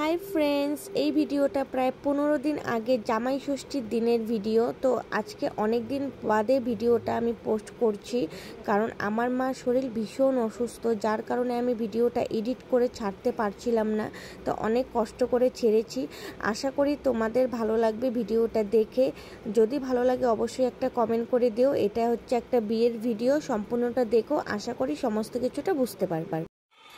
hi friends এই ভিডিওটা প্রায় পনেরো দিন আগে জামাই ষষ্ঠীর দিনের ভিডিও তো আজকে অনেক দিন বাদে ভিডিওটা আমি পোস্ট করছি কারণ আমার মা শরীর ভীষণ অসুস্থ যার কারণে আমি ভিডিওটা এডিট করে ছাড়তে পারছিলাম না তো অনেক কষ্ট করে ছেড়েছি আশা করি তোমাদের ভালো লাগবে ভিডিওটা দেখে যদি ভালো লাগে অবশ্যই একটা কমেন্ট করে দিও এটা হচ্ছে একটা বিয়ের ভিডিও সম্পূর্ণটা দেখো আশা করি সমস্ত কিছুটা বুঝতে পারবার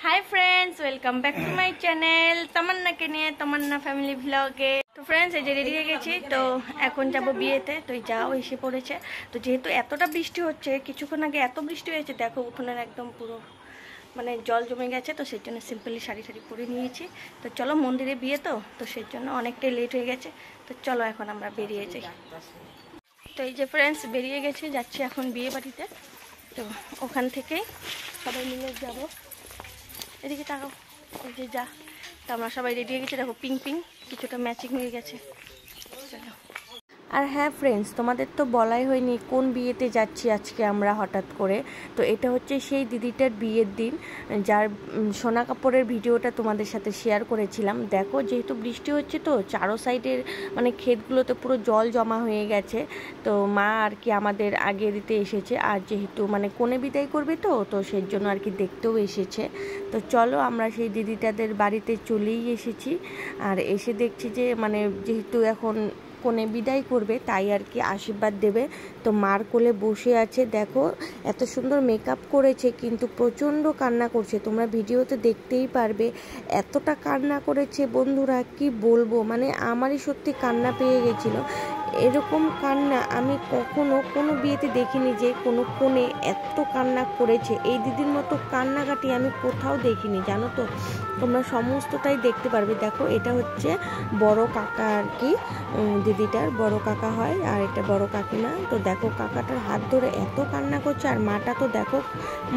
hi friends welcome back to my channel তামান্নাকে নিয়ে তামান্না ফ্যামিলি ভ্লগে তো ফ্রেন্ডস এই যে রেডি হয়ে গেছি তো এখন যাব বিয়েতে তো এই যাও এসে পড়েছে তো যেহেতু এতটা বৃষ্টি হচ্ছে কিছুক্ষণ আগে এত বৃষ্টি হয়েছে দেখো উঠোনের একদম পুরো মানে জল জমে গেছে তো সেই জন্য সিম্পলি শাড়ি শাড়ি পরে নিয়েছি তো চলো মন্দিরে বিয়ে তো তো সেই জন্য অনেকটাই লেট হয়ে গেছে তো চলো এখন আমরা বেরিয়ে যাই তো এই যে ফ্রেন্ডস বেরিয়ে গেছি যাচ্ছি এখন বিয়ে বাড়িতে তো ওখান থেকেই সবাই মিলে যাবো এদিকে তাকাও এই যে যা তো আমরা সবাই রেডি হয়ে গেছি দেখো পিং পিং কিছুটা ম্যাচিং হয়ে গেছে চলো আর হ্যাঁ ফ্রেন্ডস তোমাদের তো বলাই হয়নি কোন বিয়েতে যাচ্ছি আজকে আমরা হঠাৎ করে তো এটা হচ্ছে সেই দিদিটার বিয়ের দিন যার সোনা কাপড়ের ভিডিওটা তোমাদের সাথে শেয়ার করেছিলাম দেখো যেহেতু বৃষ্টি হচ্ছে তো চারো সাইডের মানে ক্ষেতগুলোতে পুরো জল জমা হয়ে গেছে তো মা আর কি আমাদের আগে দিতে এসেছে আর যেহেতু মানে কোনে বিদায় করবে তো তো সেই জন্য আর কি দেখতেও এসেছে তো চলো আমরা সেই দিদিটাদের বাড়িতে চলেই এসেছি আর এসে দেখছি যে মানে যেহেতু এখন কোণে বিদায় করবে তাই আর কি আশীর্বাদ দেবে তো মার কোলে বসে আছে দেখো এত সুন্দর মেকআপ করেছে কিন্তু প্রচণ্ড কান্না করছে তোমরা ভিডিওতে দেখতেই পারবে এতটা কান্না করেছে বন্ধুরা কি বলবো মানে আমারই সত্যি কান্না পেয়ে গেছিলো এরকম কান্না আমি কখনো কোনো বিয়েতে দেখিনি যে কোনো কোণে এত কান্না করেছে এই দিদির মতো কান্নাকাটি আমি কোথাও দেখিনি জানো তো তোমরা সমস্তটাই দেখতে পারবে দেখো এটা হচ্ছে বড় কাকা আর কি দিদিটার বড় কাকা হয় আর এটা বড় কাকিমা তো দেখো কাকাটার হাত ধরে এত কান্না করছে আর মাটা তো দেখো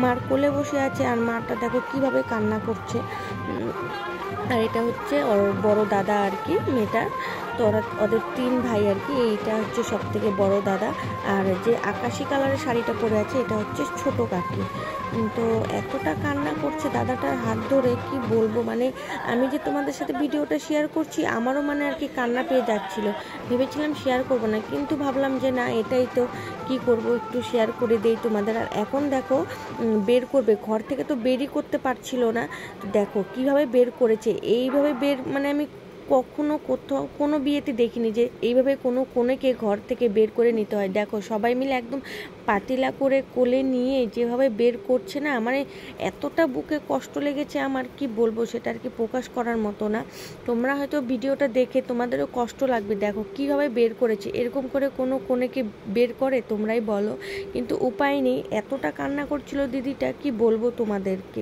মার কোলে বসে আছে আর মাটা দেখো কিভাবে কান্না করছে আর এটা হচ্ছে ওর বড় দাদা আর কি মেয়েটার তো ওরা ওদের তিন ভাই আর কি এইটা হচ্ছে সব থেকে বড়ো দাদা আর যে আকাশি কালারের শাড়িটা পরে আছে এটা হচ্ছে ছোট কাকি তো এতটা কান্না করছে দাদাটার হাত ধরে কি বলবো মানে আমি যে তোমাদের সাথে ভিডিওটা শেয়ার করছি আমারও মানে আর কি কান্না পেয়ে যাচ্ছিল ভেবেছিলাম শেয়ার করব না কিন্তু ভাবলাম যে না এটাই তো কি করব একটু শেয়ার করে দেই তোমাদের আর এখন দেখো বের করবে ঘর থেকে তো বেরই করতে পারছিল না দেখো কিভাবে বের করেছে এইভাবে বের মানে আমি কখনো কোথাও কোনো বিয়েতে দেখিনি যে এইভাবে কোনো কোনেকে ঘর থেকে বের করে নিতে হয় দেখো সবাই মিলে একদম পাতিলা করে কোলে নিয়ে যেভাবে বের করছে না মানে এতটা বুকে কষ্ট লেগেছে আমার কি বলবো সেটা আর কি প্রকাশ করার মতো না তোমরা হয়তো ভিডিওটা দেখে তোমাদেরও কষ্ট লাগবে দেখো কীভাবে বের করেছে এরকম করে কোনো কোনেকে বের করে তোমরাই বলো কিন্তু উপায় নেই এতটা কান্না করছিল দিদিটা কি বলবো তোমাদেরকে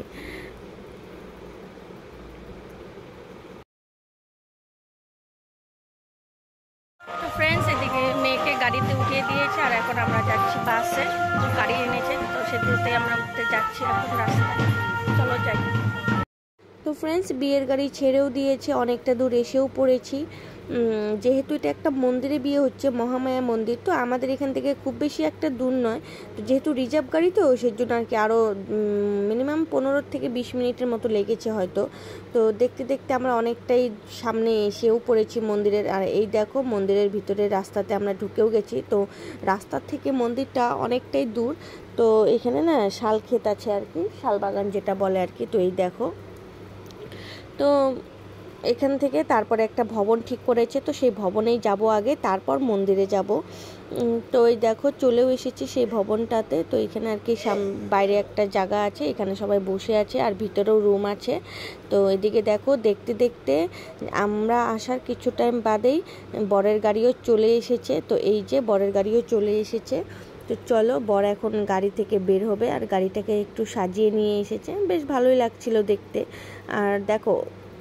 আমরা উঠতে যাচ্ছি এখন রাস্তায় চলো যাই তো ফ্রেন্ডস বিয়ের গাড়ি ছেড়েও দিয়েছে অনেকটা দূর এসেও পড়েছি যেহেতু এটা একটা মন্দিরে বিয়ে হচ্ছে মহামায়া মন্দির তো আমাদের এখান থেকে খুব বেশি একটা দূর নয় তো যেহেতু রিজার্ভ গাড়ি তো সেই জন্য আর কি আরও মিনিমাম পনেরো থেকে বিশ মিনিটের মতো লেগেছে হয়তো তো দেখতে দেখতে আমরা অনেকটাই সামনে এসেও পড়েছি মন্দিরের আর এই দেখো মন্দিরের ভিতরে রাস্তাতে আমরা ঢুকেও গেছি তো রাস্তার থেকে মন্দিরটা অনেকটাই দূর তো এখানে না শাল ক্ষেত আছে আর কি শাল বাগান যেটা বলে আর কি তো এই দেখো তো এখান থেকে তারপরে একটা ভবন ঠিক করেছে তো সেই ভবনেই যাব আগে তারপর মন্দিরে যাব তো ওই দেখো চলেও এসেছি সেই ভবনটাতে তো এখানে আর কি সাম বাইরে একটা জায়গা আছে এখানে সবাই বসে আছে আর ভিতরেও রুম আছে তো এদিকে দেখো দেখতে দেখতে আমরা আসার কিছু টাইম বাদেই বরের গাড়িও চলে এসেছে তো এই যে বরের গাড়িও চলে এসেছে তো চলো বর এখন গাড়ি থেকে বের হবে আর গাড়িটাকে একটু সাজিয়ে নিয়ে এসেছে বেশ ভালোই লাগছিল দেখতে আর দেখো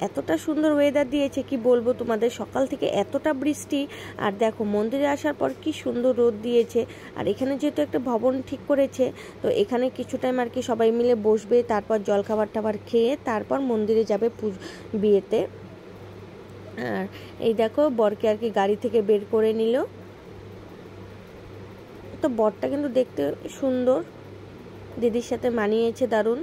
এতটা সুন্দর ওয়েদার দিয়েছে কি বলবো তোমাদের সকাল থেকে এতটা বৃষ্টি আর দেখো মন্দিরে আসার পর কি সুন্দর রোদ দিয়েছে আর এখানে যেহেতু একটা ভবন ঠিক করেছে তো এখানে কিছু টাইম আর কি সবাই মিলে বসবে তারপর জলখাবার টাবার খেয়ে তারপর মন্দিরে যাবে বিয়েতে আর এই দেখো বরকে আর কি গাড়ি থেকে বের করে নিল তো বরটা কিন্তু দেখতে সুন্দর দিদির সাথে মানিয়েছে দারুণ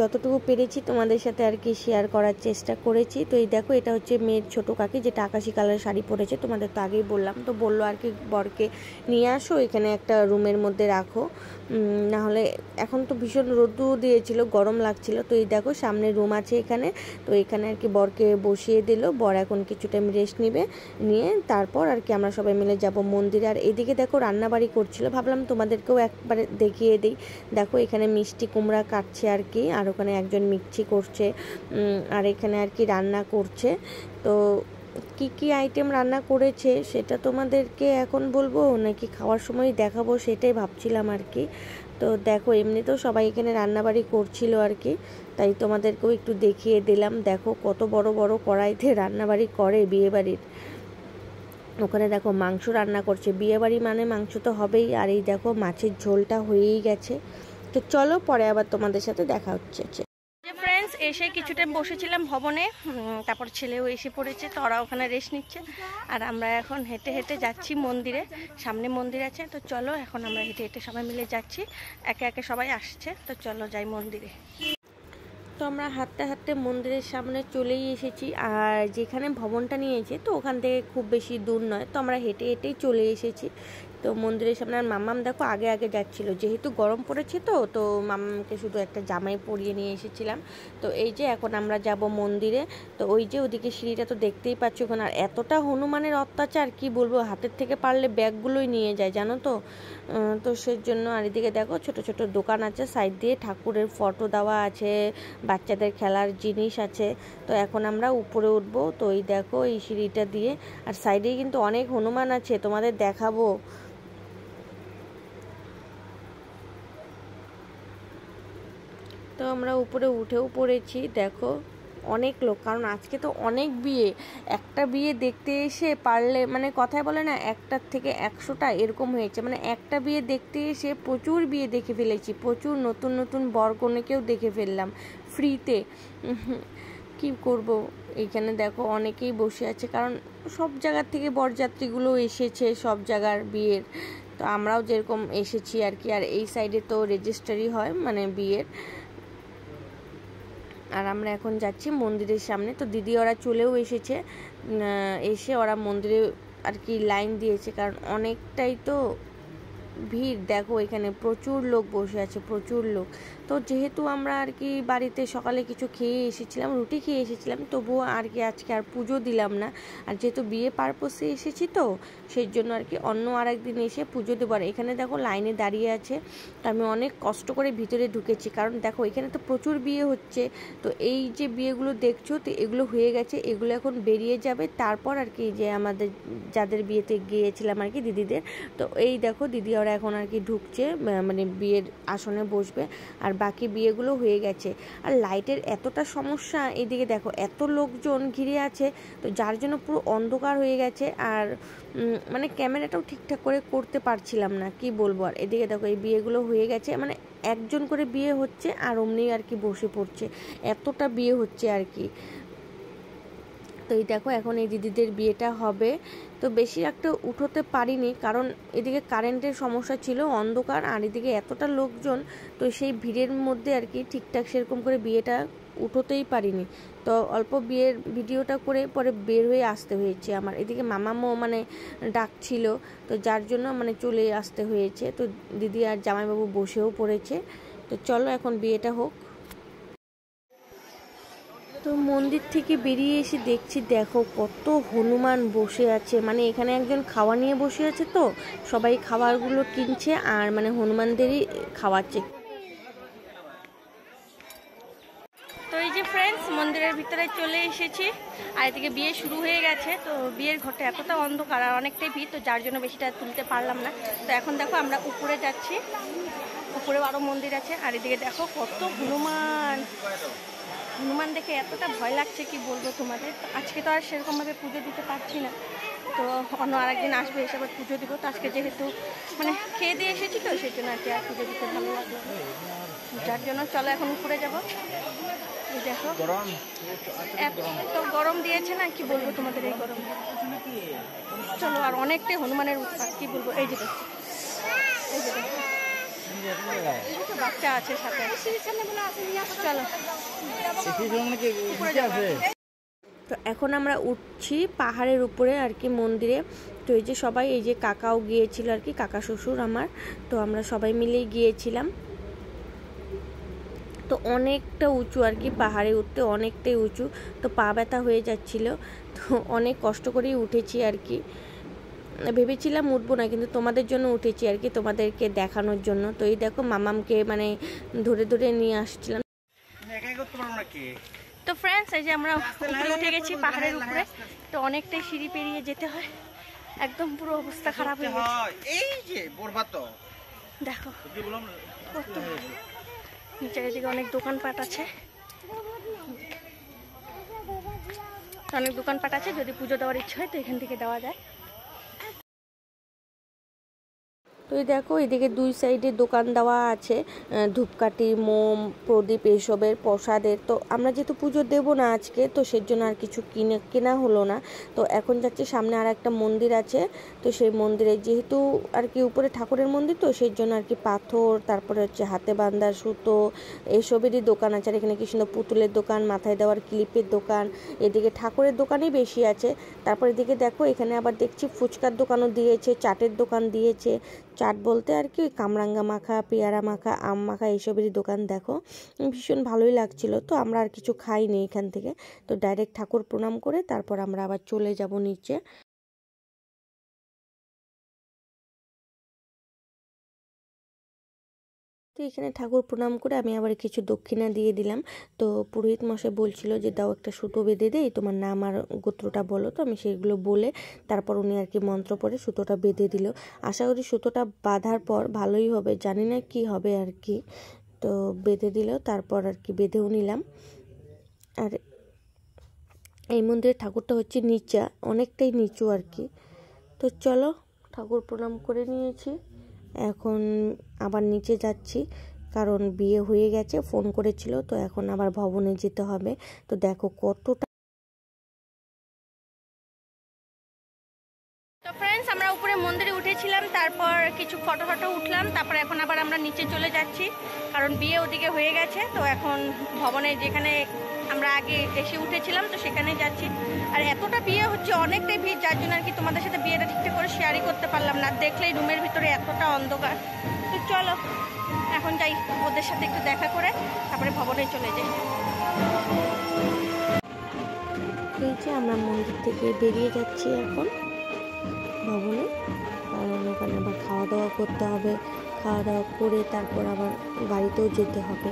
যতটুকু পেরেছি তোমাদের সাথে আর কি শেয়ার করার চেষ্টা করেছি তো এই দেখো এটা হচ্ছে মেয়ের ছোটো কাকি যেটা আকাশি কালার শাড়ি পরেছে তোমাদের তো আগেই বললাম তো বললো আর কি বরকে নিয়ে আসো এখানে একটা রুমের মধ্যে রাখো নাহলে এখন তো ভীষণ রোদু দিয়েছিল গরম লাগছিল তো এই দেখো সামনে রুম আছে এখানে তো এখানে আর কি বরকে বসিয়ে দিল বর এখন কিছু টাইম রেস্ট নিবে নিয়ে তারপর আর কি আমরা সবাই মিলে যাব মন্দিরে আর এদিকে দেখো রান্নাবাড়ি করছিল ভাবলাম তোমাদেরকেও একবারে দেখিয়ে দিই দেখো এখানে মিষ্টি কুমড়া কাটছে আর কি আর ওখানে একজন মিক্সি করছে আর এখানে আর কি রান্না করছে তো কি কি আইটেম রান্না করেছে সেটা তোমাদেরকে এখন বলবো নাকি খাওয়ার সময় দেখাবো সেটাই ভাবছিলাম আর কি তো দেখো এমনিতেও সবাই এখানে রান্নাবাড়ি করছিল আর কি তাই তোমাদেরকেও একটু দেখিয়ে দিলাম দেখো কত বড় বড় কড়াইতে রান্নাবাড়ি করে বিয়েবাড়ির ওখানে দেখো মাংস রান্না করছে বিয়েবাড়ি মানে মাংস তো হবেই আর এই দেখো মাছের ঝোলটা হয়েই গেছে তো চলো পরে আবার তোমাদের সাথে দেখা হচ্ছে এসে কিছু টাইম বসেছিলাম ভবনে তারপর ছেলেও এসে পড়েছে তো ওরা ওখানে রেস্ট নিচ্ছে আর আমরা এখন হেঁটে হেঁটে যাচ্ছি মন্দিরে সামনে মন্দির আছে তো চলো এখন আমরা হেঁটে হেঁটে সবাই মিলে যাচ্ছি একে একে সবাই আসছে তো চলো যাই মন্দিরে তো আমরা হাঁটতে হাঁটতে মন্দিরের সামনে চলেই এসেছি আর যেখানে ভবনটা নিয়েছে তো ওখান থেকে খুব বেশি দূর নয় তো আমরা হেঁটে হেঁটেই চলে এসেছি তো মন্দিরের সামনে আর মাম্মাম দেখো আগে আগে যাচ্ছিল যেহেতু গরম পড়েছে তো তো মাম্মামকে শুধু একটা জামাই পরিয়ে নিয়ে এসেছিলাম তো এই যে এখন আমরা যাব মন্দিরে তো ওই যে ওদিকে সিঁড়িটা তো দেখতেই পাচ্ছ ওখানে আর এতটা হনুমানের অত্যাচার কি বলবো হাতের থেকে পারলে ব্যাগগুলোই নিয়ে যায় জানো তো তো সেজন্য আর এদিকে দেখো ছোট ছোট দোকান আছে সাইড দিয়ে ঠাকুরের ফটো দেওয়া আছে বাচ্চাদের খেলার জিনিস আছে তো এখন আমরা উপরে উঠবো তো এই দেখো এই সিঁড়িটা দিয়ে আর সাইডে কিন্তু অনেক হনুমান আছে তোমাদের দেখাবো তো আমরা উপরে উঠেও পড়েছি দেখো অনেক লোক কারণ আজকে তো অনেক বিয়ে একটা বিয়ে দেখতে এসে পারলে মানে কথায় বলে না একটার থেকে একশোটা এরকম হয়েছে মানে একটা বিয়ে দেখতে এসে প্রচুর বিয়ে দেখে ফেলেছি প্রচুর নতুন নতুন কনেকেও দেখে ফেললাম ফ্রিতে কি করব এইখানে দেখো অনেকেই বসে আছে কারণ সব জায়গার থেকে বরযাত্রীগুলো এসেছে সব জায়গার বিয়ের তো আমরাও যেরকম এসেছি আর কি আর এই সাইডে তো রেজিস্টারি হয় মানে বিয়ের আর আমরা এখন যাচ্ছি মন্দিরের সামনে তো দিদি ওরা চলেও এসেছে এসে ওরা মন্দিরে আর কি লাইন দিয়েছে কারণ অনেকটাই তো ভিড় দেখো এখানে প্রচুর লোক বসে আছে প্রচুর লোক তো যেহেতু আমরা আর কি বাড়িতে সকালে কিছু খেয়ে এসেছিলাম রুটি খেয়ে এসেছিলাম তবুও আর কি আজকে আর পুজো দিলাম না আর যেহেতু বিয়ে পারপোসে এসেছি তো সেই জন্য আর কি অন্য আর একদিন এসে পুজো দেবো আর এখানে দেখো লাইনে দাঁড়িয়ে আছে তো আমি অনেক কষ্ট করে ভিতরে ঢুকেছি কারণ দেখো এখানে তো প্রচুর বিয়ে হচ্ছে তো এই যে বিয়েগুলো দেখছো তো এগুলো হয়ে গেছে এগুলো এখন বেরিয়ে যাবে তারপর আর কি যে আমাদের যাদের বিয়েতে গিয়েছিলাম আর কি দিদিদের তো এই দেখো দিদি ওরা এখন আর কি ঢুকছে মানে বিয়ের আসনে বসবে আর বাকি বিয়েগুলো হয়ে গেছে আর লাইটের এতটা সমস্যা এদিকে দেখো এত লোকজন ঘিরে আছে তো যার জন্য পুরো অন্ধকার হয়ে গেছে আর মানে ক্যামেরাটাও ঠিকঠাক করে করতে পারছিলাম না কি বলবো আর এদিকে দেখো এই বিয়েগুলো হয়ে গেছে মানে একজন করে বিয়ে হচ্ছে আর অমনি আর কি বসে পড়ছে এতটা বিয়ে হচ্ছে আর কি তো এই দেখো এখন এই দিদিদের বিয়েটা হবে তো বেশি একটা উঠোতে পারিনি কারণ এদিকে কারেন্টের সমস্যা ছিল অন্ধকার আর এদিকে এতটা লোকজন তো সেই ভিড়ের মধ্যে আর কি ঠিকঠাক সেরকম করে বিয়েটা উঠোতেই পারিনি তো অল্প বিয়ের ভিডিওটা করে পরে বের হয়ে আসতে হয়েছে আমার এদিকে মামামও মানে ডাকছিল তো যার জন্য মানে চলে আসতে হয়েছে তো দিদি আর জামাইবাবু বসেও পড়েছে তো চলো এখন বিয়েটা হোক তো মন্দির থেকে বেরিয়ে এসে দেখছি দেখো কত হনুমান বসে আছে মানে এখানে একজন খাওয়া নিয়ে বসে আছে তো সবাই খাবারগুলো কিনছে আর মানে হনুমানদেরই খাওয়াচ্ছে তো এই যে ফ্রেন্ডস মন্দিরের ভিতরে চলে এসেছি আর এদিকে বিয়ে শুরু হয়ে গেছে তো বিয়ের ঘরটা এতটা অন্ধকার আর অনেকটাই ভিড় তো যার জন্য বেশিটা তুলতে পারলাম না তো এখন দেখো আমরা উপরে যাচ্ছি উপরেও আরও মন্দির আছে আর এদিকে দেখো কত হনুমান হনুমান দেখে এতটা ভয় লাগছে কি বলবো তোমাদের আজকে তো আর সেরকমভাবে পুজো দিতে পারছি না তো অন্য একদিন আসবে এসে আবার পুজো দিব তো আজকে যেহেতু মানে খেয়ে দিয়ে এসেছি তো সেই জন্য আর কি আর পুজো দিতে ভালো লাগলো যার জন্য চলো এখন উপরে যাবো দেখো এত গরম দিয়েছে না কি বলবো তোমাদের এই গরম চলো আর অনেকটাই হনুমানের উৎপাদ কি বলবো এই যে এই যে তো এখন আমরা উঠছি পাহাড়ের উপরে আর কি মন্দিরে তো এই যে সবাই এই যে কাকাও গিয়েছিল আর কি কাকা শ্বশুর আমার তো আমরা সবাই মিলেই গিয়েছিলাম তো অনেকটা উঁচু আর কি পাহাড়ে উঠতে অনেকটাই উঁচু তো পা ব্যথা হয়ে যাচ্ছিল তো অনেক কষ্ট করেই উঠেছি আর কি ভেবেছিলাম উঠবো না কিন্তু তোমাদের জন্য উঠেছি আর কি তোমাদেরকে দেখানোর জন্য তো এই দেখো মামামকে মানে ধরে ধরে নিয়ে আসছিলাম হ্যাঁ, তো ফ্রেন্ডস এই যে আমরা উঠে গেছি পাহাড়ের হ্যাঁ, উপরে তো অনেকটাই সিঁড়ি পেরিয়ে যেতে হয় একদম পুরো অবস্থা খারাপ হয়ে গেছে এই যে দেখো চারিদিকে অনেক দোকানপাট আছে অনেক দোকানপাট আছে যদি পুজো দেওয়ার ইচ্ছে হয় তো এখান থেকে দেওয়া যায় তো এই দেখো এদিকে দুই সাইডে দোকান দেওয়া আছে ধূপকাঠি মোম প্রদীপ এসবের প্রসাদের তো আমরা যেহেতু পুজো দেব না আজকে তো সেই জন্য আর কিছু কিনে কেনা হলো না তো এখন যাচ্ছে সামনে আর একটা মন্দির আছে তো সেই মন্দিরে যেহেতু আর কি উপরে ঠাকুরের মন্দির তো সেই জন্য আর কি পাথর তারপরে হচ্ছে হাতে বান্ধার সুতো এসবেরই দোকান আছে আর এখানে কি সুন্দর পুতুলের দোকান মাথায় দেওয়ার ক্লিপের দোকান এদিকে ঠাকুরের দোকানই বেশি আছে তারপর এদিকে দেখো এখানে আবার দেখছি ফুচকার দোকানও দিয়েছে চাটের দোকান দিয়েছে চাট বলতে আর কি কামরাঙ্গা মাখা পেয়ারা মাখা আম মাখা এইসবেরই দোকান দেখো ভীষণ ভালোই লাগছিল তো আমরা আর কিছু খাইনি এখান থেকে তো ডাইরেক্ট ঠাকুর প্রণাম করে তারপর আমরা আবার চলে যাব নিচে তো এখানে ঠাকুর প্রণাম করে আমি আবার কিছু দক্ষিণা দিয়ে দিলাম তো পুরোহিত মশাই বলছিল যে দাও একটা সুতো বেঁধে দেই তোমার নাম আর গোত্রটা বলো তো আমি সেগুলো বলে তারপর উনি আর কি মন্ত্র পরে সুতোটা বেঁধে দিল আশা করি সুতোটা বাঁধার পর ভালোই হবে জানি না কি হবে আর কি তো বেঁধে দিল তারপর আর কি বেঁধেও নিলাম আর এই মন্দিরের ঠাকুরটা হচ্ছে নিচা অনেকটাই নিচু আর কি তো চলো ঠাকুর প্রণাম করে নিয়েছি এখন আবার নিচে যাচ্ছি কারণ বিয়ে হয়ে গেছে ফোন করেছিল তো এখন আবার ভবনে যেতে হবে তো দেখো কতটা তারপর কিছু ফটো ফটো উঠলাম তারপর এখন আবার আমরা নিচে চলে যাচ্ছি কারণ বিয়ে ওদিকে হয়ে গেছে তো এখন ভবনে যেখানে আমরা আগে এসে উঠেছিলাম তো সেখানে যাচ্ছি আর এতটা বিয়ে হচ্ছে অনেকটাই ভিড় যার জন্য আর কি তোমাদের সাথে বিয়েটা ঠিকঠাক করে শেয়ারই করতে পারলাম না দেখলেই রুমের ভিতরে এতটা অন্ধকার তো চলো এখন যাই ওদের সাথে একটু দেখা করে তারপরে ভবনে চলে যাই এই যে আমরা মন্দির থেকে বেরিয়ে যাচ্ছি এখন ভবনে ওখানে আবার খাওয়া দাওয়া করতে হবে খাওয়া দাওয়া করে তারপর আবার বাড়িতেও যেতে হবে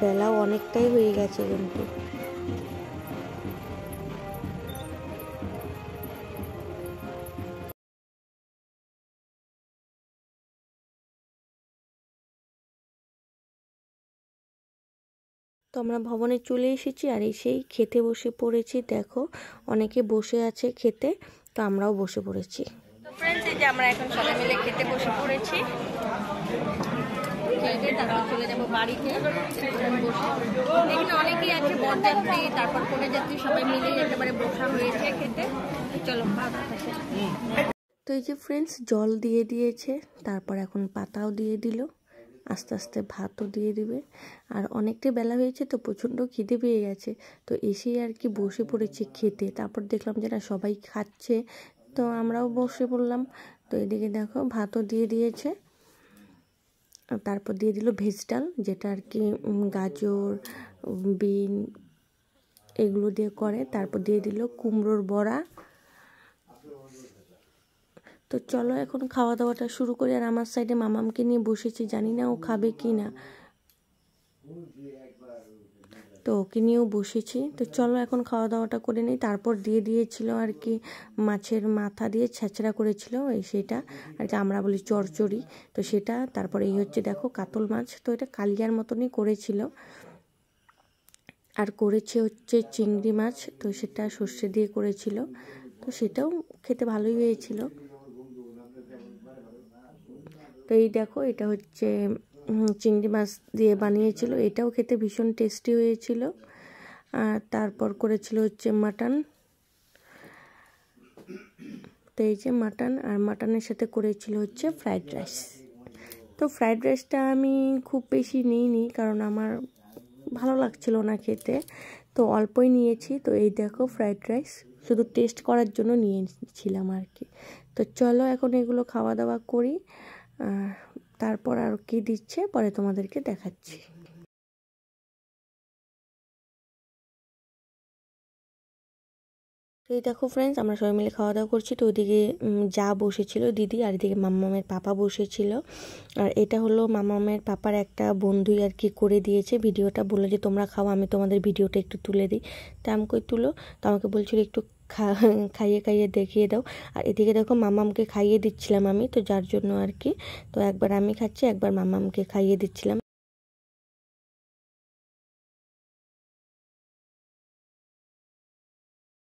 বেলাও অনেকটাই হয়ে গেছে কিন্তু তো আমরা ভবনে চলে এসেছি আর এসেই খেতে বসে পড়েছি দেখো অনেকে বসে আছে খেতে তো আমরাও বসে পড়েছি ফ্রেন্ডস এই যে আমরা এখন সবাই মিলে খেতে বসে পড়েছি সবাই তো এই যে ফ্রেন্ডস জল দিয়ে দিয়েছে তারপর এখন পাতাও দিয়ে দিল আস্তে আস্তে ভাতও দিয়ে দিবে আর অনেকটা বেলা হয়েছে তো প্রচণ্ড খিদে পেয়ে গেছে তো এসেই আর কি বসে পড়েছি খেতে তারপর দেখলাম যে সবাই খাচ্ছে তো আমরাও বসে পড়লাম তো এদিকে দেখো ভাতও দিয়ে দিয়েছে তারপর দিয়ে দিল ভেজ ডাল যেটা আর কি গাজর বিন এগুলো দিয়ে করে তারপর দিয়ে দিল কুমড়োর বড়া তো চলো এখন খাওয়া দাওয়াটা শুরু করি আর আমার সাইডে মামামকে নিয়ে বসেছি জানি না ও খাবে কি না তো ওকে নিয়েও বসেছি তো চলো এখন খাওয়া দাওয়াটা করে নিই তারপর দিয়ে দিয়েছিল আর কি মাছের মাথা দিয়ে ছেঁচড়া করেছিল এই সেটা আর কি আমরা বলি চরচড়ি তো সেটা তারপর এই হচ্ছে দেখো কাতল মাছ তো এটা কালিয়ার মতনই করেছিল আর করেছে হচ্ছে চিংড়ি মাছ তো সেটা সর্ষে দিয়ে করেছিল তো সেটাও খেতে ভালোই হয়েছিল তো এই দেখো এটা হচ্ছে চিংড়ি মাছ দিয়ে বানিয়েছিল এটাও খেতে ভীষণ টেস্টি হয়েছিল আর তারপর করেছিল হচ্ছে মাটন তো এই যে মাটন আর মাটনের সাথে করেছিল হচ্ছে ফ্রাইড রাইস তো ফ্রাইড রাইসটা আমি খুব বেশি নিইনি কারণ আমার ভালো লাগছিল না খেতে তো অল্পই নিয়েছি তো এই দেখো ফ্রাইড রাইস শুধু টেস্ট করার জন্য নিয়েছিলাম আর কি তো চলো এখন এগুলো খাওয়া দাওয়া করি আর তারপর আর কি দিচ্ছে পরে তোমাদেরকে দেখাচ্ছি তো এই দেখো ফ্রেন্ডস আমরা সবাই মিলে খাওয়া দাওয়া করছি তো ওইদিকে যা বসেছিল দিদি আর এদিকে মাম্মামের পাপা বসেছিল আর এটা হলো মামামের পাপার একটা বন্ধুই আর কি করে দিয়েছে ভিডিওটা বলে যে তোমরা খাও আমি তোমাদের ভিডিওটা একটু তুলে দিই তা আমাকে তুলো তো আমাকে বলছিল একটু খাইয়ে খাইয়ে দেখিয়ে দাও আর এদিকে দেখো মামামকে খাইয়ে দিচ্ছিলাম আমি তো যার জন্য আর কি তো একবার আমি খাচ্ছি একবার মামামকে খাইয়ে দিচ্ছিলাম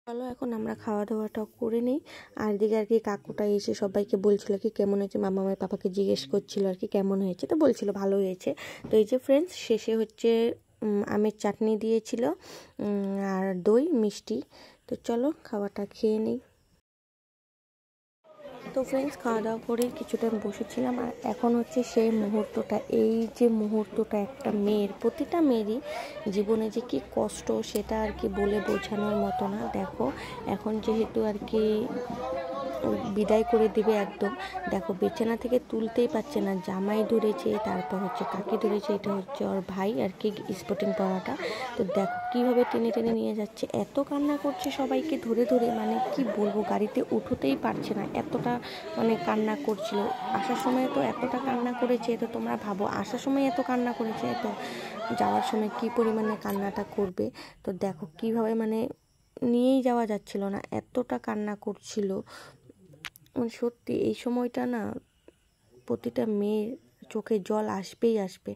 চলো এখন আমরা খাওয়া দাওয়াটা করে নিই আর দিকে আর কি কাকুটা এসে সবাইকে বলছিল কি কেমন হয়েছে মামা মায়ের পাপাকে জিজ্ঞেস করছিল আর কি কেমন হয়েছে তো বলছিল ভালো হয়েছে তো এই যে ফ্রেন্ডস শেষে হচ্ছে আমের চাটনি দিয়েছিল আর দই মিষ্টি তো চলো খাওয়াটা খেয়ে নিই তো ফ্রেন্ডস খাওয়া দাওয়া করে কিছু টাইম বসেছিলাম আর এখন হচ্ছে সেই মুহূর্তটা এই যে মুহূর্তটা একটা মেয়ের প্রতিটা মেয়েরই জীবনে যে কি কষ্ট সেটা আর কি বলে বোঝানোর মতো না দেখো এখন যেহেতু আর কি বিদায় করে দেবে একদম দেখো বিছানা থেকে তুলতেই পারছে না জামাই ধরেছে তারপর হচ্ছে কাকি ধরেছে এটা হচ্ছে ওর ভাই আর কি স্পোর্টিং পরাটা তো দেখো কীভাবে টেনে টেনে নিয়ে যাচ্ছে এত কান্না করছে সবাইকে ধরে ধরে মানে কি বলবো গাড়িতে উঠোতেই পারছে না এতটা মানে কান্না করছিল আসার সময় তো এতটা কান্না করেছে তো তোমরা ভাবো আসার সময় এত কান্না করেছে তো যাওয়ার সময় কি পরিমাণে কান্নাটা করবে তো দেখো কিভাবে মানে নিয়েই যাওয়া যাচ্ছিল না এতটা কান্না করছিল মানে সত্যি এই সময়টা না প্রতিটা মেয়ের চোখে জল আসবেই আসবে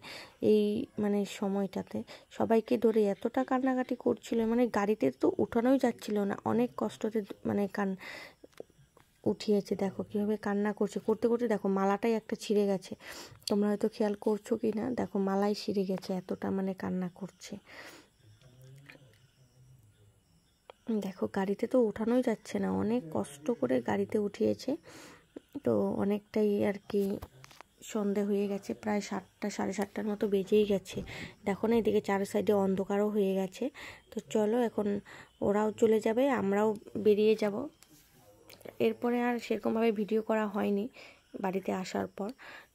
এই মানে সময়টাতে সবাইকে ধরে এতটা কান্নাকাটি করছিল মানে গাড়িতে তো উঠানোই যাচ্ছিল না অনেক কষ্টতে মানে কান উঠিয়েছে দেখো কীভাবে কান্না করছে করতে করতে দেখো মালাটাই একটা ছিঁড়ে গেছে তোমরা হয়তো খেয়াল করছো কি না দেখো মালাই ছিঁড়ে গেছে এতটা মানে কান্না করছে দেখো গাড়িতে তো ওঠানোই যাচ্ছে না অনেক কষ্ট করে গাড়িতে উঠিয়েছে তো অনেকটাই আর কি সন্ধে হয়ে গেছে প্রায় সাতটা সাড়ে সাতটার মতো বেজেই গেছে দেখো না এদিকে চার সাইডে অন্ধকারও হয়ে গেছে তো চলো এখন ওরাও চলে যাবে আমরাও বেরিয়ে যাব এরপরে আর সেরকমভাবে ভিডিও করা হয়নি বাড়িতে আসার পর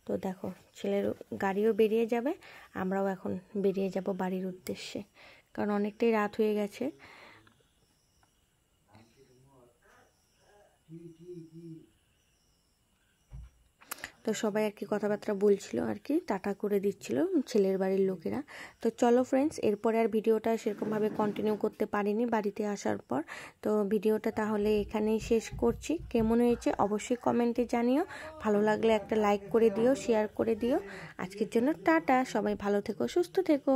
তো দেখো ছেলের গাড়িও বেরিয়ে যাবে আমরাও এখন বেরিয়ে যাব বাড়ির উদ্দেশ্যে কারণ অনেকটাই রাত হয়ে গেছে তো সবাই আর কি কথাবার্তা বলছিল আর কি টাটা করে দিচ্ছিল ছেলের বাড়ির লোকেরা তো চলো ফ্রেন্ডস এরপরে আর ভিডিওটা সেরকমভাবে কন্টিনিউ করতে পারিনি বাড়িতে আসার পর তো ভিডিওটা তাহলে এখানেই শেষ করছি কেমন হয়েছে অবশ্যই কমেন্টে জানিও ভালো লাগলে একটা লাইক করে দিও শেয়ার করে দিও আজকের জন্য টাটা সবাই ভালো থেকো সুস্থ থেকো